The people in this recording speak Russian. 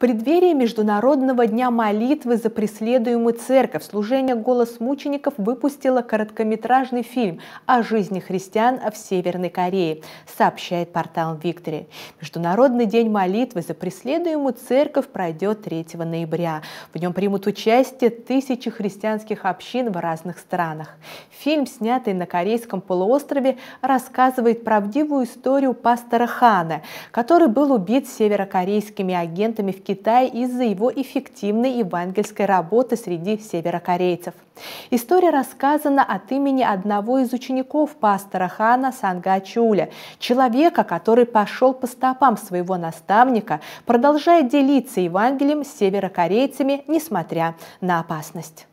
преддверии Международного дня молитвы за преследуемую церковь служение «Голос мучеников» выпустило короткометражный фильм о жизни христиан в Северной Корее, сообщает портал «Виктори». Международный день молитвы за преследуемую церковь пройдет 3 ноября. В нем примут участие тысячи христианских общин в разных странах. Фильм, снятый на Корейском полуострове, рассказывает правдивую историю пастора Хана, который был убит северокорейскими агентами в Китае из-за его эффективной евангельской работы среди северокорейцев. История рассказана от имени одного из учеников пастора Хана Санга Чуля, человека, который пошел по стопам своего наставника, продолжая делиться Евангелием с северокорейцами, несмотря на опасность.